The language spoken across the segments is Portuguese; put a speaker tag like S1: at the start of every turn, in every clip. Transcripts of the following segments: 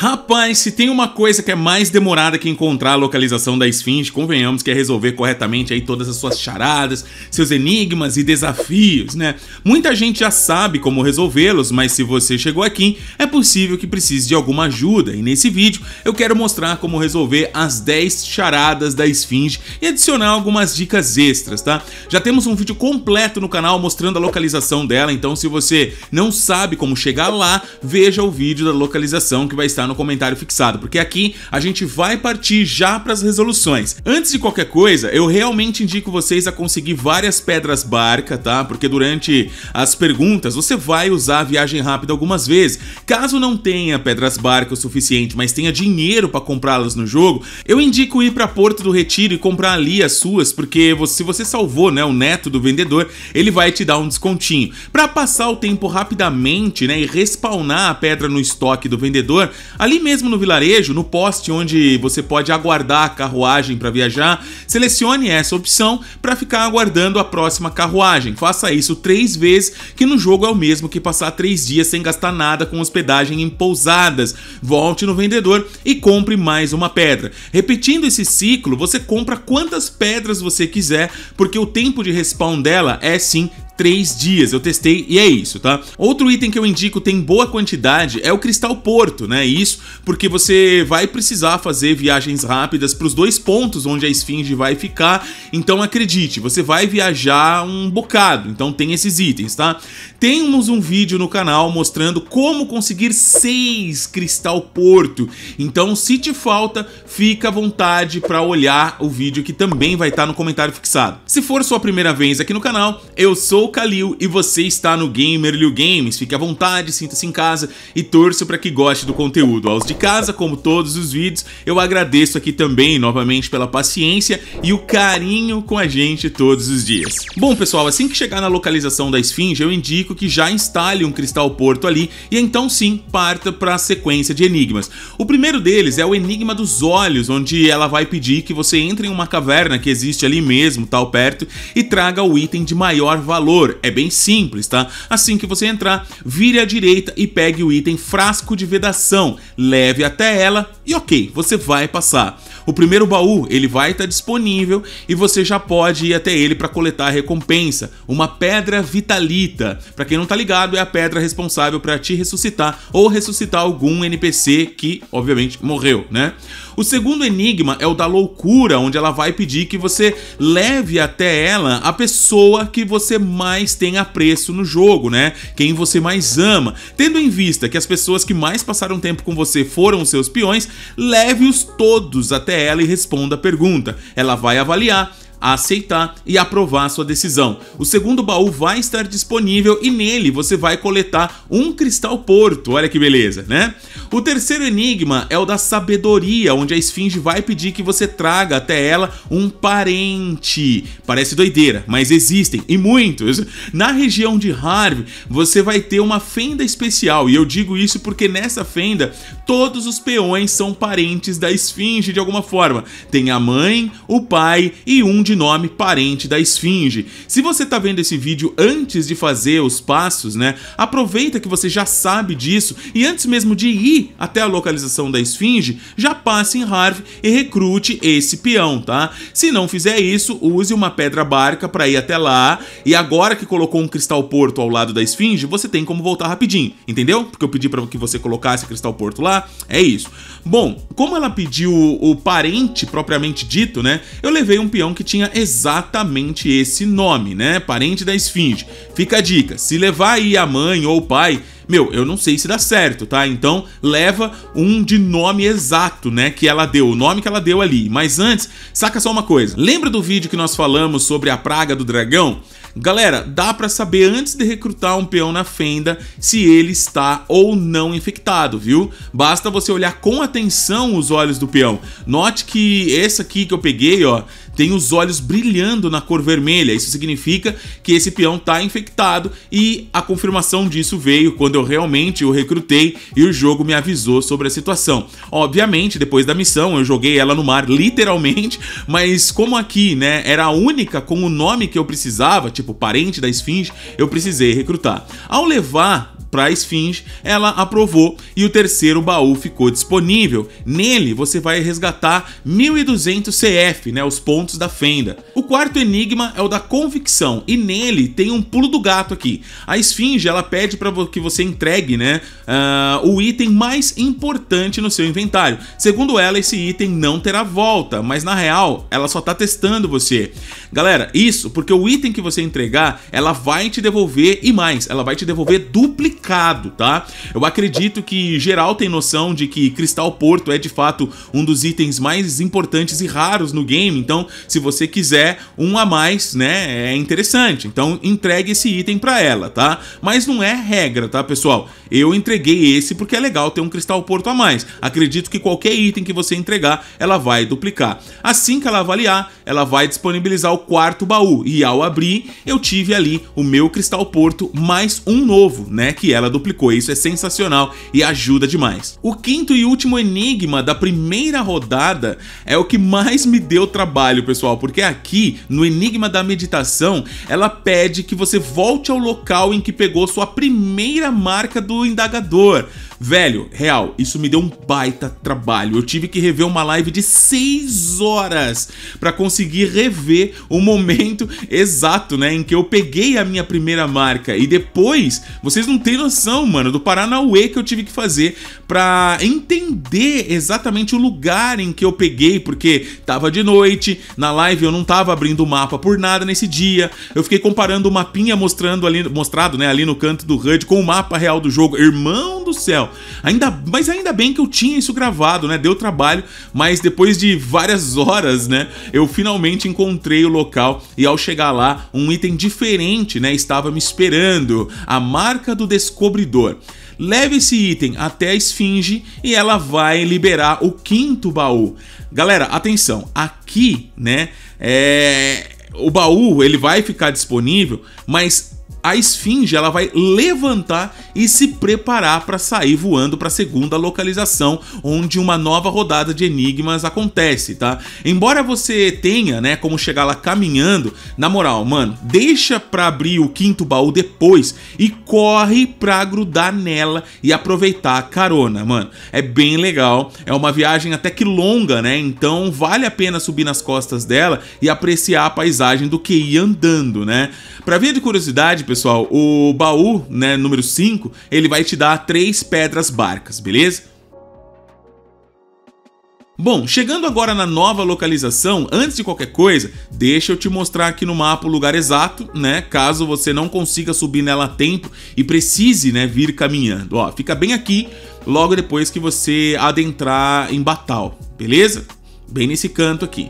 S1: Rapaz, se tem uma coisa que é mais demorada que encontrar a localização da esfinge, convenhamos que é resolver corretamente aí todas as suas charadas, seus enigmas e desafios, né? Muita gente já sabe como resolvê-los, mas se você chegou aqui, é possível que precise de alguma ajuda. E nesse vídeo eu quero mostrar como resolver as 10 charadas da esfinge e adicionar algumas dicas extras, tá? Já temos um vídeo completo no canal mostrando a localização dela, então se você não sabe como chegar lá, veja o vídeo da localização que vai estar no comentário fixado, porque aqui a gente vai partir já para as resoluções. Antes de qualquer coisa, eu realmente indico vocês a conseguir várias pedras barca, tá? Porque durante as perguntas você vai usar a viagem rápida algumas vezes. Caso não tenha pedras barca o suficiente, mas tenha dinheiro para comprá-las no jogo, eu indico ir para Porto do Retiro e comprar ali as suas, porque se você salvou, né, o neto do vendedor, ele vai te dar um descontinho. Para passar o tempo rapidamente, né, e respawnar a pedra no estoque do vendedor, Ali mesmo no vilarejo, no poste onde você pode aguardar a carruagem para viajar, selecione essa opção para ficar aguardando a próxima carruagem. Faça isso três vezes, que no jogo é o mesmo que passar três dias sem gastar nada com hospedagem em pousadas. Volte no vendedor e compre mais uma pedra. Repetindo esse ciclo, você compra quantas pedras você quiser, porque o tempo de respawn dela é sim três dias. Eu testei e é isso, tá? Outro item que eu indico tem boa quantidade é o Cristal Porto, né? Isso porque você vai precisar fazer viagens rápidas para os dois pontos onde a esfinge vai ficar. Então acredite, você vai viajar um bocado. Então tem esses itens, tá? Temos um vídeo no canal mostrando como conseguir seis Cristal Porto. Então se te falta, fica à vontade para olhar o vídeo que também vai estar tá no comentário fixado. Se for sua primeira vez aqui no canal, eu sou Kalil e você está no Gamerlio Games. Fique à vontade, sinta-se em casa e torça para que goste do conteúdo. Aos de casa, como todos os vídeos, eu agradeço aqui também novamente pela paciência e o carinho com a gente todos os dias. Bom, pessoal, assim que chegar na localização da Esfinge, eu indico que já instale um cristal porto ali e então sim parta para a sequência de enigmas. O primeiro deles é o Enigma dos Olhos, onde ela vai pedir que você entre em uma caverna que existe ali mesmo, tal perto, e traga o item de maior valor é bem simples, tá? Assim que você entrar, vire à direita e pegue o item frasco de vedação, leve até ela e ok, você vai passar. O primeiro baú ele vai estar tá disponível e você já pode ir até ele para coletar a recompensa, uma pedra vitalita. Para quem não tá ligado, é a pedra responsável para te ressuscitar ou ressuscitar algum NPC que, obviamente, morreu, né? O segundo enigma é o da loucura, onde ela vai pedir que você leve até ela a pessoa que você mais tem apreço no jogo, né? Quem você mais ama. Tendo em vista que as pessoas que mais passaram tempo com você foram seus peões, leve-os todos até ela e responda a pergunta. Ela vai avaliar a aceitar e aprovar sua decisão. O segundo baú vai estar disponível e nele você vai coletar um cristal porto. Olha que beleza, né? O terceiro enigma é o da sabedoria, onde a esfinge vai pedir que você traga até ela um parente. Parece doideira, mas existem e muitos. Na região de Harv, você vai ter uma fenda especial, e eu digo isso porque nessa fenda todos os peões são parentes da esfinge de alguma forma. Tem a mãe, o pai e um de de nome parente da esfinge. Se você está vendo esse vídeo antes de fazer os passos, né, aproveita que você já sabe disso e antes mesmo de ir até a localização da esfinge, já passe em Harv e recrute esse peão, tá? Se não fizer isso, use uma pedra barca para ir até lá e agora que colocou um cristal porto ao lado da esfinge, você tem como voltar rapidinho, entendeu? Porque eu pedi para que você colocasse o cristal porto lá, é isso. Bom, como ela pediu o, o parente propriamente dito, né, eu levei um peão que tinha tinha exatamente esse nome, né? Parente da esfinge. Fica a dica: se levar aí a mãe ou o pai, meu, eu não sei se dá certo, tá? Então leva um de nome exato, né? Que ela deu, o nome que ela deu ali. Mas antes, saca só uma coisa. Lembra do vídeo que nós falamos sobre a praga do dragão? Galera, dá para saber antes de recrutar um peão na fenda se ele está ou não infectado, viu? Basta você olhar com atenção os olhos do peão. Note que esse aqui que eu peguei, ó, tem os olhos brilhando na cor vermelha. Isso significa que esse peão está infectado e a confirmação disso veio quando eu realmente o recrutei e o jogo me avisou sobre a situação. Obviamente, depois da missão, eu joguei ela no mar literalmente, mas como aqui, né, era a única com o nome que eu precisava, tipo parente da esfinge, eu precisei recrutar. Ao levar para a Esfinge, ela aprovou e o terceiro baú ficou disponível. Nele você vai resgatar 1200 CF, né, os pontos da fenda. O quarto enigma é o da convicção e nele tem um pulo do gato aqui. A Esfinge ela pede para que você entregue, né, uh, o item mais importante no seu inventário. Segundo ela, esse item não terá volta, mas na real ela só está testando você. Galera, isso porque o item que você entregar, ela vai te devolver e mais, ela vai te devolver duplicado complicado, tá? Eu acredito que geral tem noção de que Cristal Porto é de fato um dos itens mais importantes e raros no game, então se você quiser um a mais, né, é interessante. Então entregue esse item para ela, tá? Mas não é regra, tá, pessoal? Eu entreguei esse porque é legal ter um Cristal Porto a mais. Acredito que qualquer item que você entregar, ela vai duplicar. Assim que ela avaliar, ela vai disponibilizar o quarto baú e ao abrir, eu tive ali o meu Cristal Porto mais um novo, né, que ela duplicou. Isso é sensacional e ajuda demais. O quinto e último enigma da primeira rodada é o que mais me deu trabalho, pessoal, porque aqui no enigma da meditação ela pede que você volte ao local em que pegou sua primeira marca do indagador. Velho, real, isso me deu um baita trabalho. Eu tive que rever uma live de 6 horas para conseguir rever o momento exato, né, em que eu peguei a minha primeira marca. E depois, vocês não têm noção, mano, do Paranauê que eu tive que fazer para entender exatamente o lugar em que eu peguei, porque tava de noite, na live eu não tava abrindo o mapa por nada nesse dia. Eu fiquei comparando o mapinha mostrando ali, mostrado, né, ali no canto do HUD com o mapa real do jogo. Irmão do céu, Ainda, mas ainda bem que eu tinha isso gravado, né? Deu trabalho, mas depois de várias horas, né? Eu finalmente encontrei o local e ao chegar lá, um item diferente, né? Estava me esperando. A marca do descobridor. Leve esse item até a esfinge e ela vai liberar o quinto baú. Galera, atenção, aqui, né? É... O baú ele vai ficar disponível, mas a esfinge ela vai levantar e se preparar para sair voando para a segunda localização, onde uma nova rodada de enigmas acontece, tá? Embora você tenha, né, como chegar lá caminhando, na moral, mano, deixa para abrir o quinto baú depois e corre pra grudar nela e aproveitar a carona, mano. É bem legal, é uma viagem até que longa, né? Então vale a pena subir nas costas dela e apreciar a paisagem do que ir andando, né? Pra via de curiosidade, pessoal, o baú, né, número 5 5, ele vai te dar 3 pedras barcas, beleza? Bom, chegando agora na nova localização, antes de qualquer coisa, deixa eu te mostrar aqui no mapa o lugar exato, né? Caso você não consiga subir nela a tempo e precise, né, vir caminhando. Ó, fica bem aqui, logo depois que você adentrar em Batal, beleza? Bem nesse canto aqui.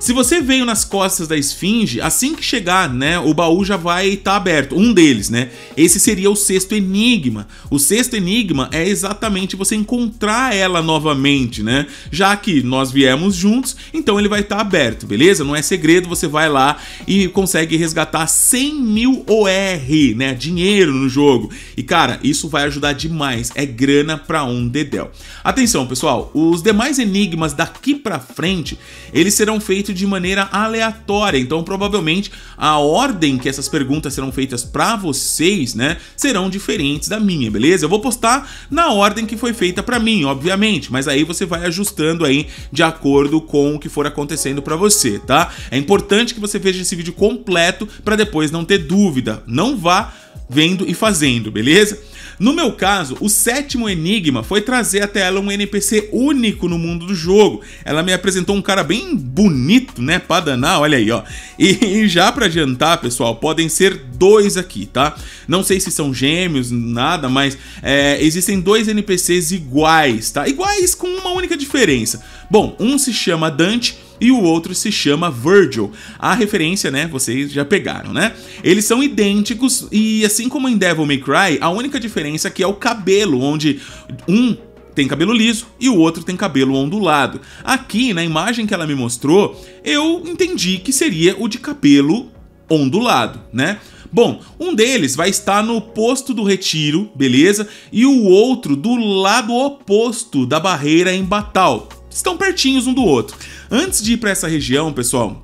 S1: Se você veio nas costas da esfinge, assim que chegar, né, o baú já vai estar tá aberto, um deles, né? Esse seria o sexto enigma. O sexto enigma é exatamente você encontrar ela novamente, né? Já que nós viemos juntos, então ele vai estar tá aberto, beleza? Não é segredo, você vai lá e consegue resgatar 100 mil OR, né? Dinheiro no jogo. E cara, isso vai ajudar demais, é grana pra um dedéu. Atenção, pessoal, os demais enigmas daqui pra frente, eles serão feitos feito de maneira aleatória. Então, provavelmente a ordem que essas perguntas serão feitas para vocês, né, serão diferentes da minha, beleza? Eu vou postar na ordem que foi feita para mim, obviamente, mas aí você vai ajustando aí de acordo com o que for acontecendo para você, tá? É importante que você veja esse vídeo completo para depois não ter dúvida. Não vá vendo e fazendo, beleza? No meu caso, o sétimo enigma foi trazer até ela um NPC único no mundo do jogo. Ela me apresentou um cara bem bonito, né? Padaná, olha aí, ó. E, e já para adiantar, pessoal, podem ser dois aqui, tá? Não sei se são gêmeos, nada, mas é, existem dois NPCs iguais, tá? Iguais com uma única diferença. Bom, um se chama Dante e o outro se chama Virgil. A referência, né, vocês já pegaram, né? Eles são idênticos e assim como em Devil May Cry, a única diferença é que é o cabelo, onde um tem cabelo liso e o outro tem cabelo ondulado. Aqui, na imagem que ela me mostrou, eu entendi que seria o de cabelo ondulado, né? Bom, um deles vai estar no posto do retiro, beleza? E o outro do lado oposto da barreira em Batal estão pertinhos um do outro. Antes de ir para essa região, pessoal,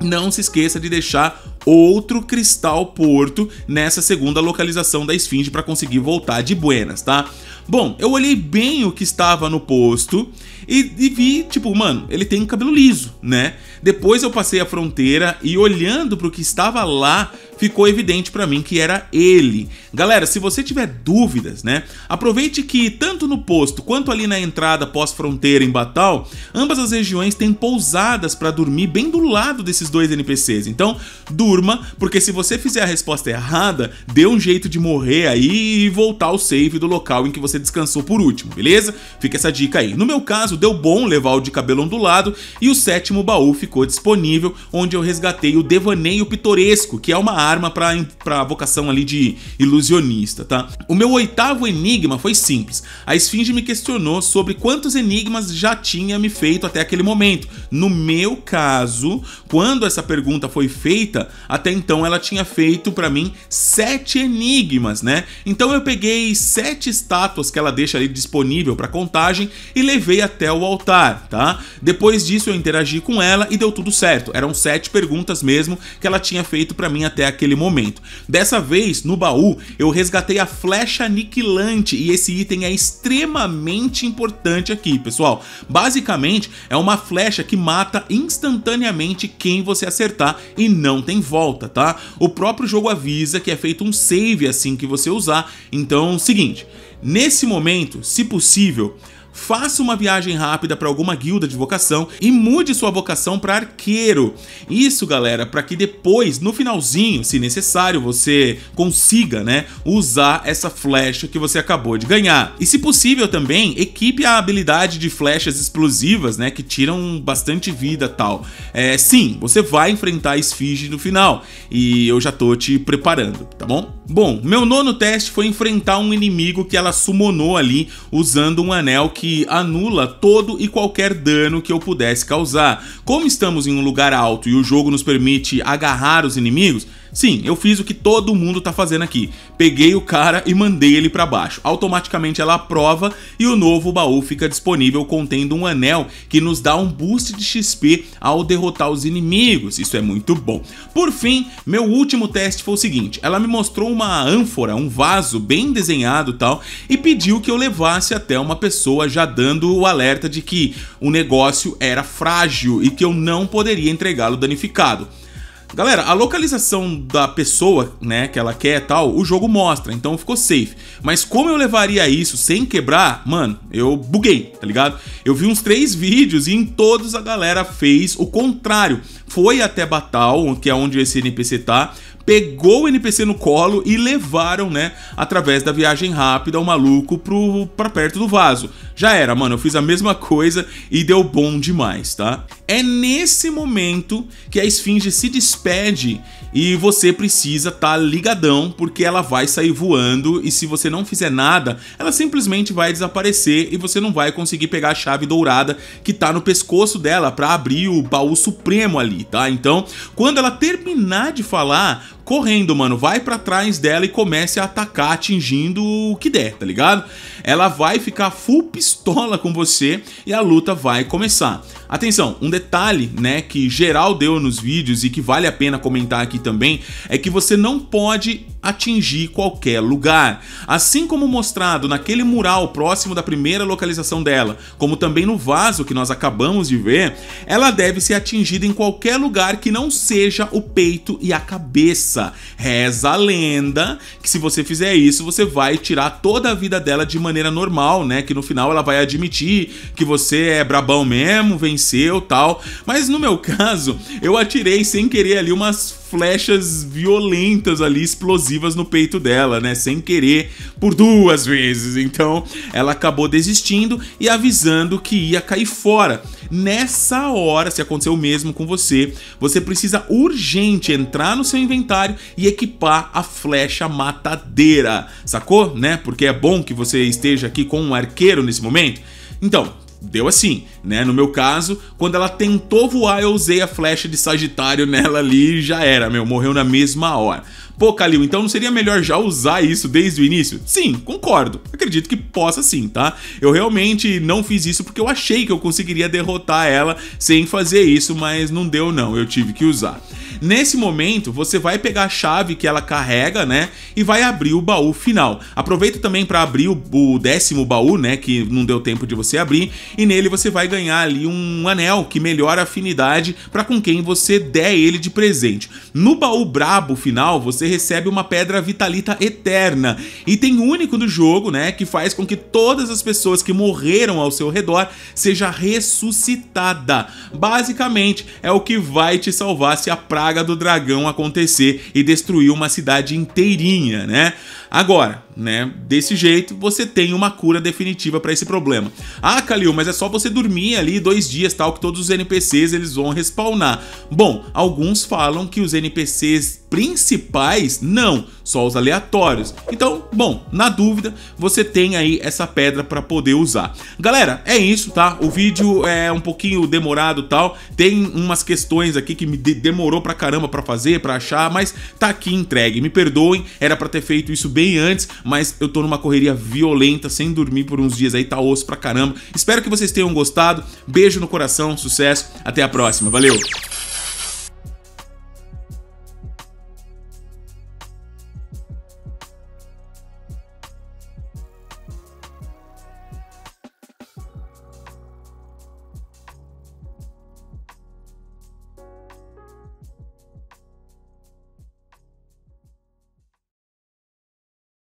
S1: não se esqueça de deixar outro cristal porto nessa segunda localização da esfinge para conseguir voltar de buenas, tá? Bom, eu olhei bem o que estava no posto e, e vi, tipo, mano, ele tem um cabelo liso, né? Depois eu passei a fronteira e olhando pro que estava lá, ficou evidente para mim que era ele. Galera, se você tiver dúvidas, né? Aproveite que tanto no posto quanto ali na entrada pós-fronteira em Batal, ambas as regiões têm pousadas para dormir bem do lado desses dois NPCs. Então, durma, porque se você fizer a resposta errada, dê um jeito de morrer aí e voltar ao save do local em que você descansou por último, beleza? Fica essa dica aí. No meu caso, caso deu bom levar o de cabelo ondulado, e o sétimo baú ficou disponível, onde eu resgatei o devaneio pitoresco, que é uma arma para vocação ali de ilusionista, tá? O meu oitavo enigma foi simples. A esfinge me questionou sobre quantos enigmas já tinha me feito até aquele momento. No meu caso, quando essa pergunta foi feita, até então ela tinha feito para mim sete enigmas, né? Então eu peguei sete estátuas que ela deixa ali disponível para contagem e levei até até o altar, tá? Depois disso eu interagi com ela e deu tudo certo. Eram sete perguntas mesmo que ela tinha feito para mim até aquele momento. Dessa vez, no baú, eu resgatei a flecha aniquilante e esse item é extremamente importante aqui, pessoal. Basicamente, é uma flecha que mata instantaneamente quem você acertar e não tem volta, tá? O próprio jogo avisa que é feito um save assim que você usar. Então, seguinte, nesse momento, se possível, faça uma viagem rápida para alguma guilda de vocação e mude sua vocação para arqueiro. Isso, galera, para que depois, no finalzinho, se necessário, você consiga, né, usar essa flecha que você acabou de ganhar. E se possível também, equipe a habilidade de flechas explosivas, né, que tiram bastante vida tal. É, sim, você vai enfrentar a esfinge no final e eu já tô te preparando, tá bom? Bom, meu nono teste foi enfrentar um inimigo que ela summonou ali usando um anel que que anula todo e qualquer dano que eu pudesse causar. Como estamos em um lugar alto e o jogo nos permite agarrar os inimigos, Sim, eu fiz o que todo mundo tá fazendo aqui. Peguei o cara e mandei ele para baixo. Automaticamente ela aprova e o novo baú fica disponível contendo um anel que nos dá um boost de XP ao derrotar os inimigos. Isso é muito bom. Por fim, meu último teste foi o seguinte: ela me mostrou uma ânfora, um vaso bem desenhado tal, e pediu que eu levasse até uma pessoa já dando o alerta de que o negócio era frágil e que eu não poderia entregá-lo danificado. Galera, a localização da pessoa, né, que ela quer e tal, o jogo mostra, então ficou safe. Mas como eu levaria isso sem quebrar, mano, eu buguei, tá ligado? Eu vi uns três vídeos e em todos a galera fez o contrário. Foi até Batal, que é onde esse NPC tá, pegou o NPC no colo e levaram, né, através da viagem rápida, o maluco pro, pra perto do vaso. Já era, mano, eu fiz a mesma coisa e deu bom demais, tá? É nesse momento que a esfinge se despede e você precisa estar tá ligadão, porque ela vai sair voando e se você não fizer nada, ela simplesmente vai desaparecer e você não vai conseguir pegar a chave dourada que tá no pescoço dela para abrir o baú supremo ali, tá? Então, quando ela terminar de falar, correndo, mano. Vai para trás dela e comece a atacar atingindo o que der, tá ligado? Ela vai ficar full pistola com você e a luta vai começar. Atenção, um detalhe, né, que geral deu nos vídeos e que vale a pena comentar aqui também, é que você não pode atingir qualquer lugar. Assim como mostrado naquele mural próximo da primeira localização dela, como também no vaso que nós acabamos de ver, ela deve ser atingida em qualquer lugar que não seja o peito e a cabeça. Reza a lenda que se você fizer isso, você vai tirar toda a vida dela de maneira normal, né? Que no final ela vai admitir que você é brabão mesmo, venceu, tal. Mas no meu caso, eu atirei sem querer ali umas flechas violentas ali, explosivas no peito dela, né? Sem querer, por duas vezes. Então ela acabou desistindo e avisando que ia cair fora. Nessa hora, se aconteceu o mesmo com você, você precisa urgente entrar no seu inventário e equipar a flecha matadeira, sacou? Né? Porque é bom que você esteja aqui com um arqueiro nesse momento. Então, deu assim, né? No meu caso, quando ela tentou voar, eu usei a flecha de Sagitário nela ali e já era, meu, morreu na mesma hora. Pô, Calil, então não seria melhor já usar isso desde o início? Sim, concordo. Acredito que possa sim, tá? Eu realmente não fiz isso porque eu achei que eu conseguiria derrotar ela sem fazer isso, mas não deu não, eu tive que usar. Nesse momento, você vai pegar a chave que ela carrega, né? E vai abrir o baú final. Aproveita também para abrir o, o, décimo baú, né? Que não deu tempo de você abrir. E nele você vai ganhar ali um anel que melhora a afinidade para com quem você der ele de presente. No baú brabo final, você recebe uma pedra vitalita eterna. Item único do jogo, né? Que faz com que todas as pessoas que morreram ao seu redor seja ressuscitada. Basicamente, é o que vai te salvar se a praga saga do dragão acontecer e destruir uma cidade inteirinha, né? Agora, né, desse jeito você tem uma cura definitiva para esse problema. Ah, Kalil, mas é só você dormir ali dois dias, tal, que todos os NPCs eles vão respawnar. Bom, alguns falam que os NPCs principais não, só os aleatórios. Então, bom, na dúvida, você tem aí essa pedra para poder usar. Galera, é isso, tá? O vídeo é um pouquinho demorado, tal. Tem umas questões aqui que me demorou pra caramba para fazer, para achar, mas tá aqui entregue. Me perdoem, era para ter feito isso bem antes, mas eu tô numa correria violenta, sem dormir por uns dias aí, tá osso pra caramba. Espero que vocês tenham gostado. Beijo no coração, sucesso, até a próxima. Valeu!